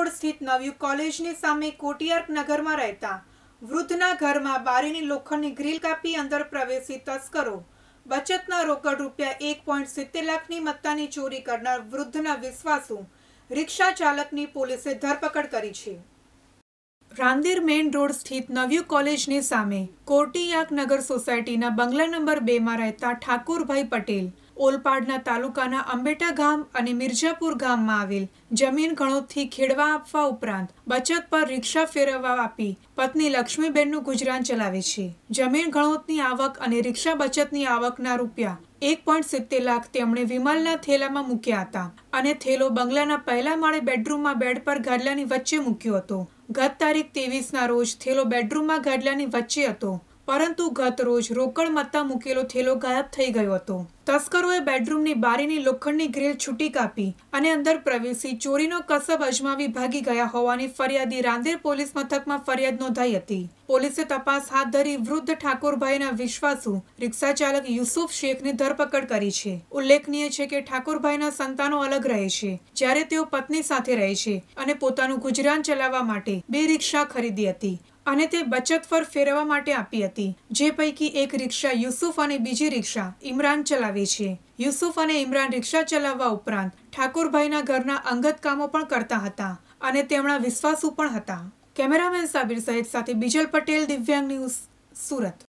road સ્થિત નવયુગ કોલેજની સામે કોટિયાર નગરમાં રહેતા વૃદ્ધના ઘરમાં બારીની લોખંડની ગ્રીલ કાપી અંદર પ્રવેશી તસ્કરો બચતના રોકડ રૂપિયા એક પોઈન્ટ સિત્તેર લાખની મત્તાની ચોરી કરનાર વૃદ્ધના વિશ્વાસુ રિક્ષા ચાલકની પોલીસે ધરપકડ કરી છે રાંદેર મેઇન રોડ સ્થિત નવયુગ કોલેજની સામે કોટિયાક નગર સોસાયટીના બંગલા નંબર બેમાં રહેતા ઠાકોરભાઈ પટેલ ઓલપાડના તાલુકાના અંબેટા ગામ અને મિર્જાપુર ગામમાં આવેલ જમીન ગણોતથી ખેડવા આપવા ઉપરાંત બચત પર રિક્ષા ફેરવવા આપી પત્ની લક્ષ્મીબેનનું ગુજરાન ચલાવે છે જમીન ગણોતની આવક અને રિક્ષા બચતની આવકના રૂપિયા એક પોઈન્ટ સિત્તેર લાખ તેમણે વિમલના થેલામાં મૂક્યા હતા અને થેલો બંગલાના પહેલા માળે બેડરૂમમાં બેડ પર ગાડલાની વચ્ચે મૂક્યો હતો ગત તારીખ ના રોજ થેલો બેડરૂમમાં ગાડલાની વચ્ચે હતો પરંતુ ગત રોજ રોકડ મત્તા મૂકેલો થેલો ગાયબ થઈ ગયો હતો તસ્કરોએ બેડરૂમની બારીની લોખંડની ગ્રીલ છૂટી કાપી અને અંદર પ્રવેશી ચોરીનો કસબ અજમાવી ભાગી ગયા હોવાની ફરિયાદી રાંદેર પોલીસ મથકમાં ફરિયાદ નોંધાઈ હતી પોલીસે તપાસ હાથ ધરી વૃદ્ધ ઠાકોરભાઈના વિશ્વાસુ રિક્ષા ચાલક યુસુફ શેખની ધરપકડ કરી છે ઉલ્લેખનીય છે કે ઠાકોરભાઈના સંતાનો અલગ રહે છે જ્યારે તેઓ પત્ની સાથે રહે છે અને પોતાનું ગુજરાન ચલાવવા માટે બે રિક્ષા ખરીદી હતી અને તે બચત પર ફેરવવા માટે આપી હતી જે પૈકી એક રિક્ષા યુસુફ અને બીજી રિક્ષા ઇમરાન ચલાવે છે યુસુફ અને ઇમરાન રિક્ષા ચલાવવા ઉપરાંત ઠાકોરભાઈના ઘરના અંગત કામો પણ કરતા હતા અને તેમના વિશ્વાસુ પણ હતા કેમેરામેન સાબિર સહિત સાથે બીજલ પટેલ દિવ્યાંગ ન્યૂઝ સુરત